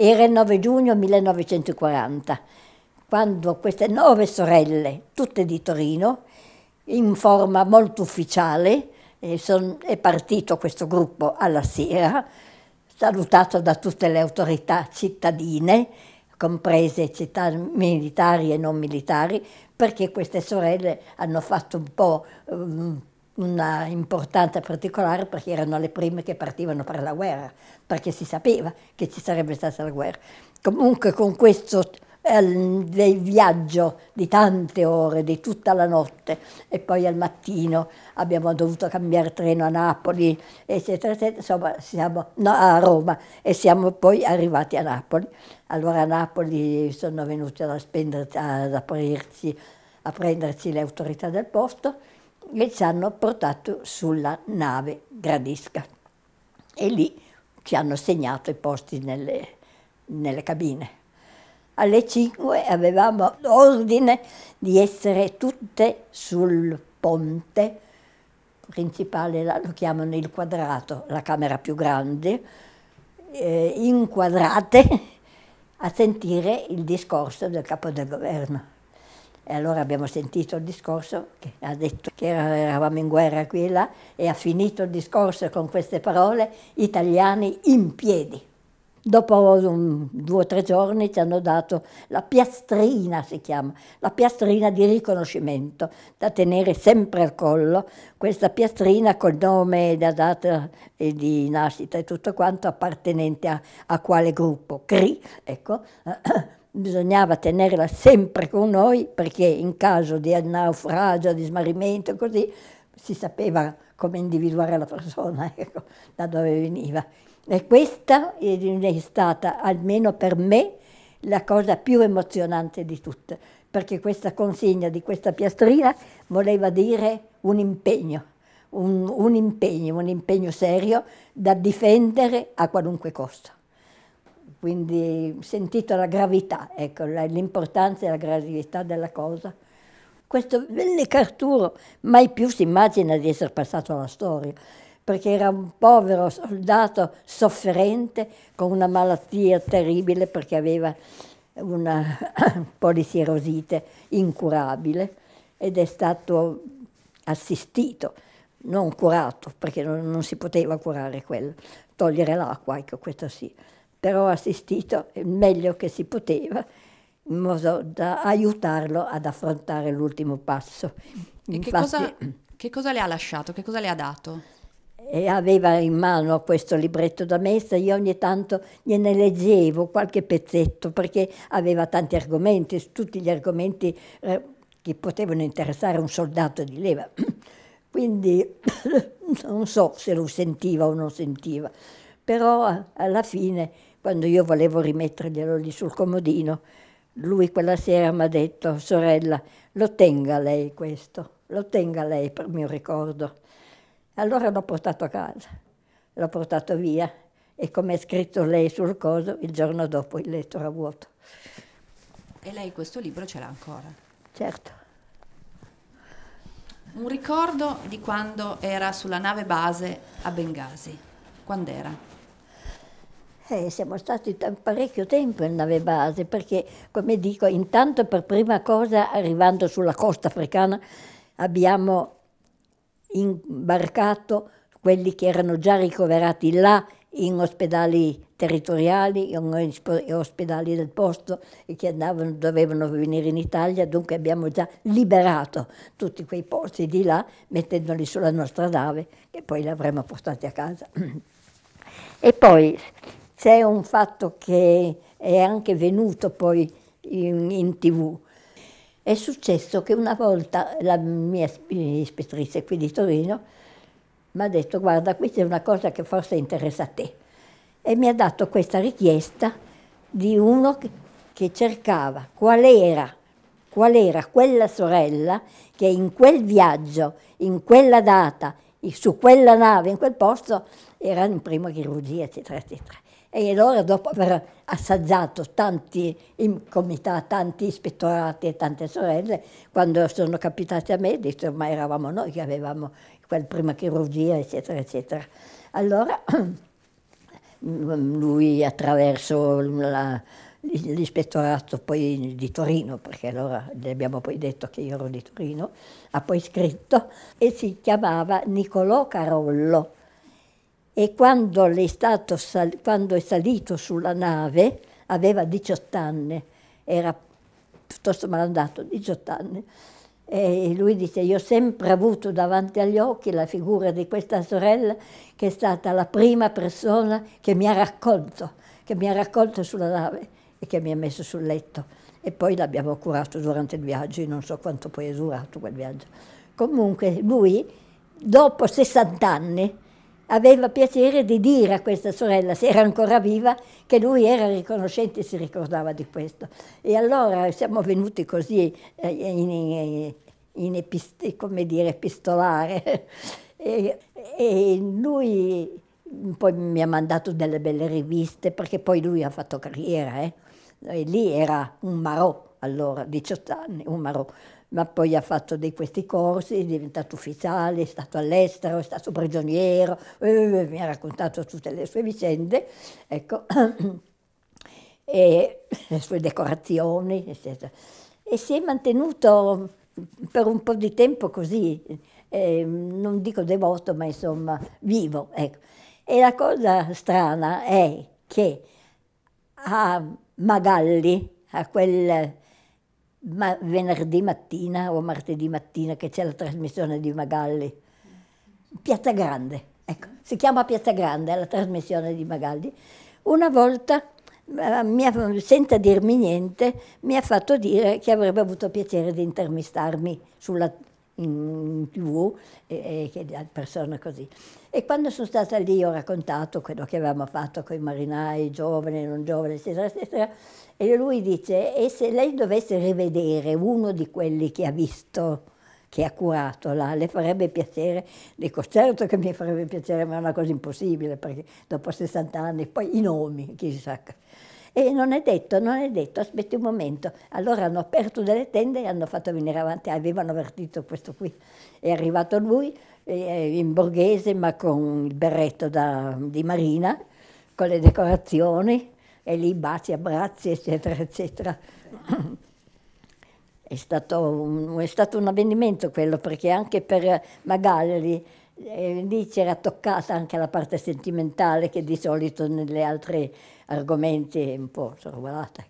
Era il 9 giugno 1940, quando queste nove sorelle, tutte di Torino, in forma molto ufficiale, son, è partito questo gruppo alla sera, salutato da tutte le autorità cittadine, comprese città militari e non militari, perché queste sorelle hanno fatto un po' mm, una importanza particolare perché erano le prime che partivano per la guerra, perché si sapeva che ci sarebbe stata la guerra. Comunque con questo eh, del viaggio di tante ore, di tutta la notte e poi al mattino abbiamo dovuto cambiare treno a Napoli, eccetera, eccetera, insomma siamo no, a Roma e siamo poi arrivati a Napoli. Allora a Napoli sono venuti ad, ad aprirsi, a prendersi le autorità del posto e ci hanno portato sulla nave Gradisca e lì ci hanno segnato i posti nelle, nelle cabine. Alle 5 avevamo l'ordine di essere tutte sul ponte principale, lo chiamano il quadrato, la camera più grande, eh, inquadrate a sentire il discorso del capo del governo. E allora abbiamo sentito il discorso che ha detto che eravamo in guerra qui e là e ha finito il discorso con queste parole italiani in piedi. Dopo un, due o tre giorni ci hanno dato la piastrina, si chiama, la piastrina di riconoscimento, da tenere sempre al collo. Questa piastrina col nome, la data di nascita e tutto quanto, appartenente a, a quale gruppo, CRI, ecco, bisognava tenerla sempre con noi perché in caso di naufragio, di smarrimento, così si sapeva come individuare la persona, ecco, da dove veniva. E questa è stata, almeno per me, la cosa più emozionante di tutte, perché questa consegna di questa piastrina voleva dire un impegno, un, un impegno, un impegno serio da difendere a qualunque costo quindi sentito la gravità, ecco, l'importanza e la gravità della cosa. Questo Vellica Carturo, mai più si immagina di essere passato alla storia, perché era un povero soldato sofferente con una malattia terribile perché aveva una polisierosite incurabile ed è stato assistito, non curato, perché non, non si poteva curare quello, togliere l'acqua, ecco questo sì però ho assistito il meglio che si poteva in modo da aiutarlo ad affrontare l'ultimo passo. E Infatti, che, cosa, che cosa le ha lasciato? Che cosa le ha dato? E aveva in mano questo libretto da messa, io ogni tanto gliene leggevo qualche pezzetto perché aveva tanti argomenti, tutti gli argomenti eh, che potevano interessare un soldato di leva. Quindi non so se lo sentiva o non sentiva, però alla fine quando io volevo rimetterglielo lì sul comodino, lui quella sera mi ha detto, sorella, lo tenga lei questo, lo tenga lei per mio ricordo. Allora l'ho portato a casa, l'ho portato via e come è scritto lei sul coso, il giorno dopo il letto era vuoto. E lei questo libro ce l'ha ancora? Certo. Un ricordo di quando era sulla nave base a Bengasi. Quando era? Eh, siamo stati t- parecchio tempo in nave base perché, come dico, intanto per prima cosa arrivando sulla costa africana abbiamo imbarcato quelli che erano già ricoverati là in ospedali territoriali, in ospedali del posto e che andavano, dovevano venire in Italia, dunque abbiamo già liberato tutti quei posti di là mettendoli sulla nostra nave che poi li avremmo portati a casa. E poi c'è un fatto che è anche venuto poi in, in tv. È successo che una volta la mia ispettrice qui di Torino mi ha detto guarda qui c'è una cosa che forse interessa a te e mi ha dato questa richiesta di uno che, cercava qual era, qual era quella sorella che in quel viaggio, in quella data, su quella nave, in quel posto, era in prima chirurgia, eccetera, eccetera. E allora dopo aver assaggiato tanti comitati, tanti ispettorati e tante sorelle, quando sono capitati a me, detto, ma eravamo noi che avevamo quella prima chirurgia, eccetera, eccetera. Allora lui attraverso la, l'ispettorato poi di Torino, perché allora gli abbiamo poi detto che io ero di Torino, ha poi scritto e si chiamava Nicolò Carollo e quando è, stato, quando è salito sulla nave aveva 18 anni, era piuttosto malandato, 18 anni. E lui dice, io ho sempre avuto davanti agli occhi la figura di questa sorella che è stata la prima persona che mi ha raccolto, che mi ha raccolto sulla nave e che mi ha messo sul letto. E poi l'abbiamo curato durante il viaggio, non so quanto poi è durato quel viaggio. Comunque lui, dopo 60 anni, aveva piacere di dire a questa sorella, se era ancora viva, che lui era riconoscente e si ricordava di questo. E allora siamo venuti così eh, in, in, in epist- come dire, epistolare. e, e lui poi mi ha mandato delle belle riviste, perché poi lui ha fatto carriera, eh. e lì era un marò, allora, 18 anni, un marò ma poi ha fatto di questi corsi, è diventato ufficiale, è stato all'estero, è stato prigioniero, eh, eh mi ha raccontato tutte le sue vicende, ecco, e le sue decorazioni, eccetera. E si è mantenuto per un po' di tempo così, eh, non dico devoto, ma insomma vivo. Ecco. E la cosa strana è che a Magalli, a quel ma venerdì mattina o martedì mattina che c'è la trasmissione di Magalli. Piazza Grande, ecco, si chiama Piazza Grande la trasmissione di Magalli. Una volta, eh, senza dirmi niente, mi ha fatto dire che avrebbe avuto piacere di intervistarmi sulla in tv e, che da persona così. E quando sono stata lì ho raccontato quello che avevamo fatto con i marinai, giovani, non giovani, eccetera, eccetera, e lui dice, e se lei dovesse rivedere uno di quelli che ha visto che ha curato là, le farebbe piacere, dico certo che mi farebbe piacere, ma è una cosa impossibile perché dopo 60 anni, poi i nomi, chissà. E non è detto, non è detto, aspetti un momento. Allora hanno aperto delle tende e hanno fatto venire avanti, avevano avvertito questo qui. È arrivato lui, eh, in borghese, ma con il berretto da, di marina, con le decorazioni, e lì baci, abbracci, eccetera, eccetera. È stato, un, è stato un avvenimento quello, perché anche per Magalli e eh, lì c'era toccata anche la parte sentimentale che di solito nelle altre argomenti è un po' sorvolata.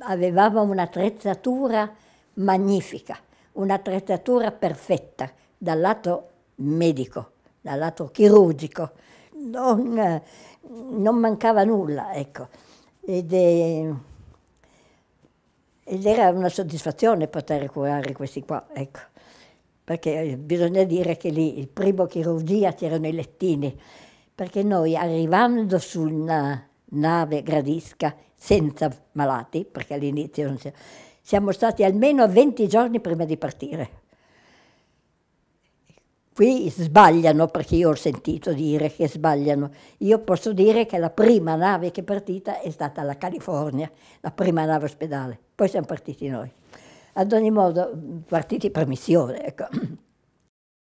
Avevamo un'attrezzatura magnifica, un'attrezzatura perfetta dal lato medico, dal lato chirurgico, non, non mancava nulla, ecco. Ed, è, ed, era una soddisfazione poter curare questi qua, ecco perché eh, bisogna dire che lì il primo chirurgia c'erano i lettini, perché noi arrivando su una nave Gradisca senza malati, perché all'inizio non c'era, siamo stati almeno 20 giorni prima di partire. Qui sbagliano, perché io ho sentito dire che sbagliano. Io posso dire che la prima nave che è partita è stata la California, la prima nave ospedale. Poi siamo partiti noi. Ad ogni modo, partiti per missione, ecco.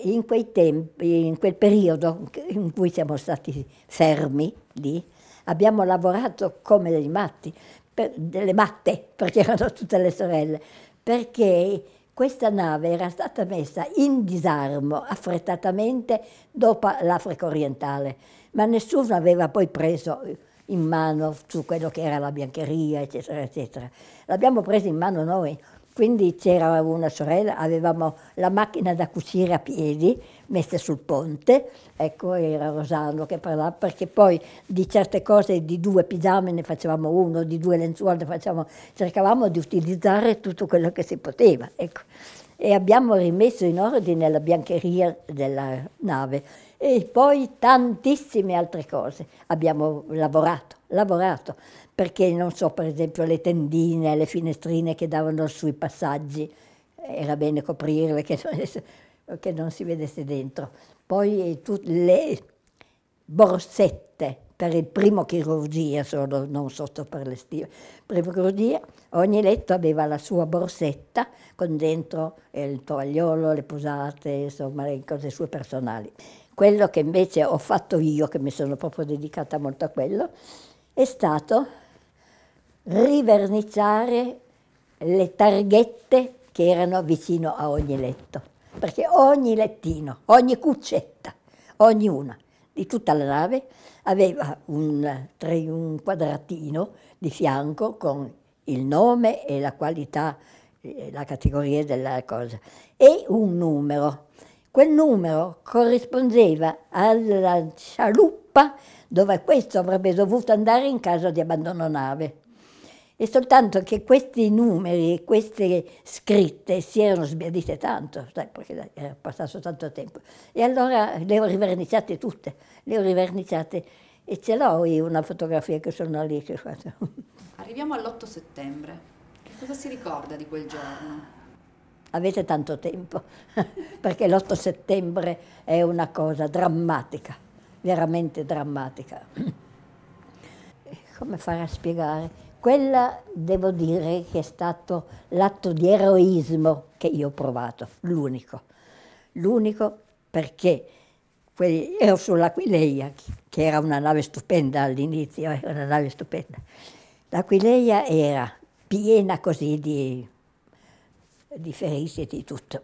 In quei tempi, in quel periodo in cui siamo stati fermi lì, abbiamo lavorato come dei matti, per, delle matte, perché erano tutte le sorelle, perché questa nave era stata messa in disarmo affrettatamente dopo l'Africa orientale, ma nessuno aveva poi preso in mano su quello che era la biancheria, eccetera, eccetera. L'abbiamo presa in mano noi. Quindi c'era una sorella, avevamo la macchina da cucire a piedi messa sul ponte, ecco era Rosano che parlava, perché poi di certe cose, di due pigiame ne facevamo uno, di due lenzuola ne facevamo, cercavamo di utilizzare tutto quello che si poteva. Ecco. E abbiamo rimesso in ordine la biancheria della nave e poi tantissime altre cose abbiamo lavorato lavorato, perché non so, per esempio le tendine, le finestrine che davano sui passaggi, era bene coprirle che non, che non si vedesse dentro. Poi eh, tutte le borsette per il primo chirurgia, solo, non sotto per le stive, primo chirurgia, ogni letto aveva la sua borsetta con dentro eh, il tovagliolo, le posate, insomma le cose sue personali. Quello che invece ho fatto io, che mi sono proprio dedicata molto a quello, è stato rivernizzare le targhette che erano vicino a ogni letto, perché ogni lettino, ogni cuccetta, ognuna di tutta la nave aveva un, un quadratino di fianco con il nome e la qualità, eh, la categoria della cosa, e un numero. Quel numero corrispondeva alla scialuppa Coppa, dove questo avrebbe dovuto andare in caso di abbandono nave. E soltanto che questi numeri e queste scritte si erano sbiadite tanto, perché era passato tanto tempo. E allora le ho riverniciate tutte, le ho riverniciate e ce l'ho io una fotografia che sono lì che faccio. Arriviamo all'8 settembre. Che cosa si ricorda di quel giorno? Avete tanto tempo, perché l'8 settembre è una cosa drammatica veramente drammatica. Come fare a spiegare? Quella devo dire che è stato l'atto di eroismo che io ho provato, l'unico. L'unico perché ero sull'Aquileia, che era una nave stupenda all'inizio, era una nave stupenda. L'Aquileia era piena così di, di feriti e di tutto.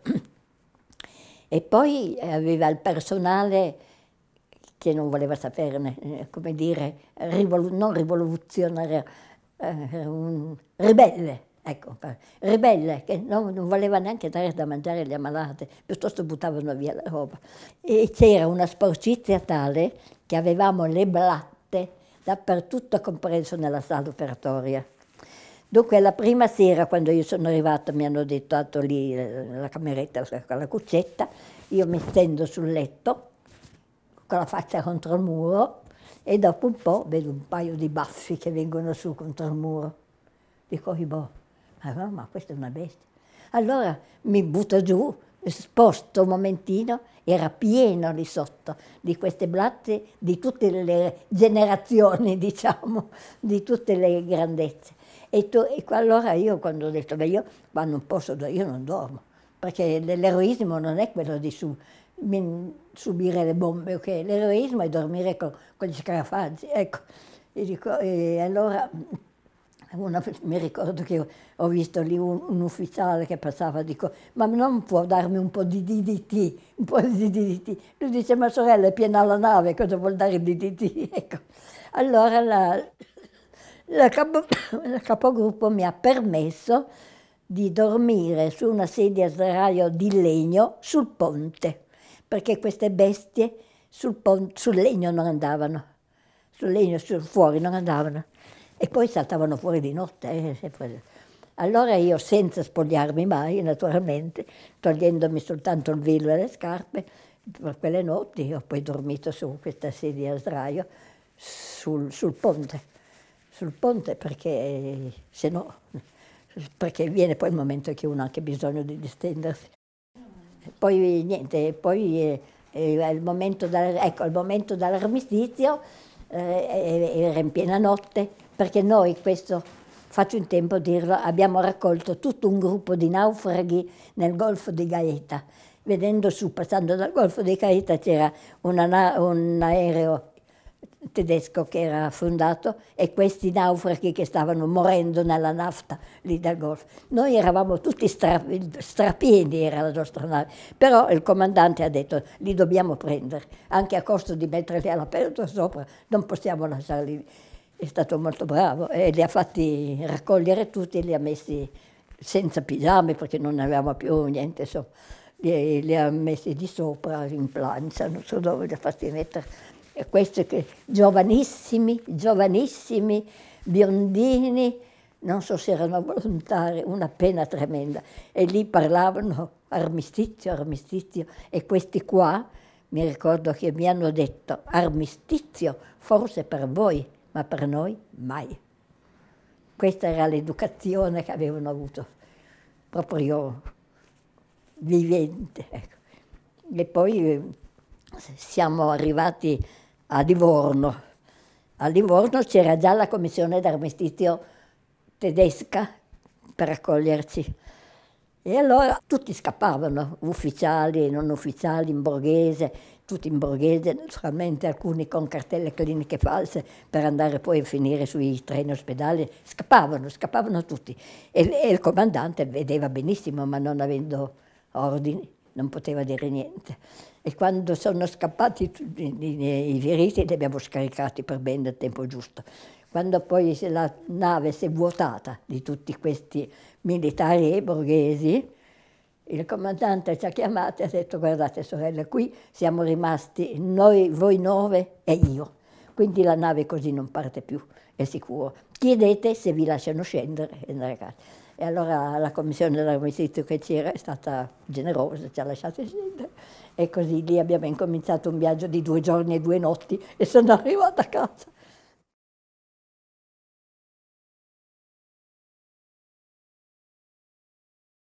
E poi aveva il personale che non voleva saperne, eh, come dire, rivolu non rivoluzionaria, eh, un ribelle, ecco, ribelle, che non, non, voleva neanche dare da mangiare agli ammalati, piuttosto buttavano via la roba. E c'era una sporcizia tale che avevamo le blatte dappertutto, compreso nella sala operatoria. Dunque la prima sera quando io sono arrivata mi hanno detto, lì eh, la cameretta, la cuccetta, io mi stendo sul letto, con la faccia contro il muro e dopo un po' vedo un paio di baffi che vengono su contro il muro. Dico, boh, allora, ma questa è una bestia. Allora mi butto giù, sposto un momentino, era pieno lì sotto di queste blatte di tutte le generazioni, diciamo, di tutte le grandezze. E, tu, e allora io quando ho detto, beh io quando non posso, io non dormo perché l'eroismo non è quello di su, subire le bombe, okay? l'eroismo è dormire con, con gli scarafaggi. Ecco. E, dico, e allora una, mi ricordo che ho visto lì un, un, ufficiale che passava, dico, ma non può darmi un po' di DDT, un po' di DDT. Lui dice, ma sorella è piena la nave, cosa vuol dare DDT? Ecco. Allora la, la, capo, la capogruppo mi ha permesso di dormire su una sedia a sdraio di legno sul ponte, perché queste bestie sul, pon- sul legno non andavano, sul legno sul fuori non andavano e poi saltavano fuori di notte. Eh. Allora io, senza spogliarmi mai, naturalmente, togliendomi soltanto il velo e le scarpe, per quelle notti ho poi dormito su questa sedia a sdraio sul, sul ponte, sul ponte perché eh, se no perché viene poi il momento che uno ha anche bisogno di distendersi. Poi niente, poi eh, eh il momento dal, ecco, il momento dall'armistizio eh, era in piena notte, perché noi questo, faccio in tempo a dirlo, abbiamo raccolto tutto un gruppo di naufraghi nel Golfo di Gaeta. Vedendo su, passando dal Golfo di Gaeta, c'era una, un aereo tedesco che era affondato e questi naufraghi che stavano morendo nella nafta lì dal Golfo. Noi eravamo tutti stra, strapieni, era la nostra nave, però il comandante ha detto li dobbiamo prendere, anche a costo di metterli all'aperto sopra, non possiamo lasciarli. lì. È stato molto bravo e li ha fatti raccogliere tutti e li ha messi senza pigiame perché non avevamo più niente insomma li ha messi di sopra in plancia, non so dove li ha fatti mettere, e questi che, giovanissimi, giovanissimi, biondini, non so se erano volontari, una pena tremenda. E lì parlavano armistizio, armistizio, e questi qua, mi ricordo che mi hanno detto armistizio, forse per voi, ma per noi mai. Questa era l'educazione che avevano avuto, proprio vivente. Ecco. E poi eh, siamo arrivati a Livorno. A Livorno c'era già la commissione d'armistizio tedesca per accoglierci. E allora tutti scappavano, ufficiali, e non ufficiali, in borghese, tutti in borghese, naturalmente alcuni con cartelle cliniche false per andare poi a finire sui treni ospedali, scappavano, scappavano tutti. E, e il comandante vedeva benissimo, ma non avendo ordini, non poteva dire niente. E quando sono scappati i feriti, li abbiamo scaricati per bene nel tempo giusto. Quando poi la nave si è vuotata di tutti questi militari e borghesi, il comandante ci ha chiamato e ha detto guardate sorelle, qui siamo rimasti noi, voi nove e io. Quindi la nave così non parte più, è sicuro. Chiedete se vi lasciano scendere e andare a casa. E allora la commissione dell'armistizio che c'era è stata generosa, ci ha lasciato scendere. E così lì abbiamo incominciato un viaggio di due giorni e due notti e sono arrivata a casa.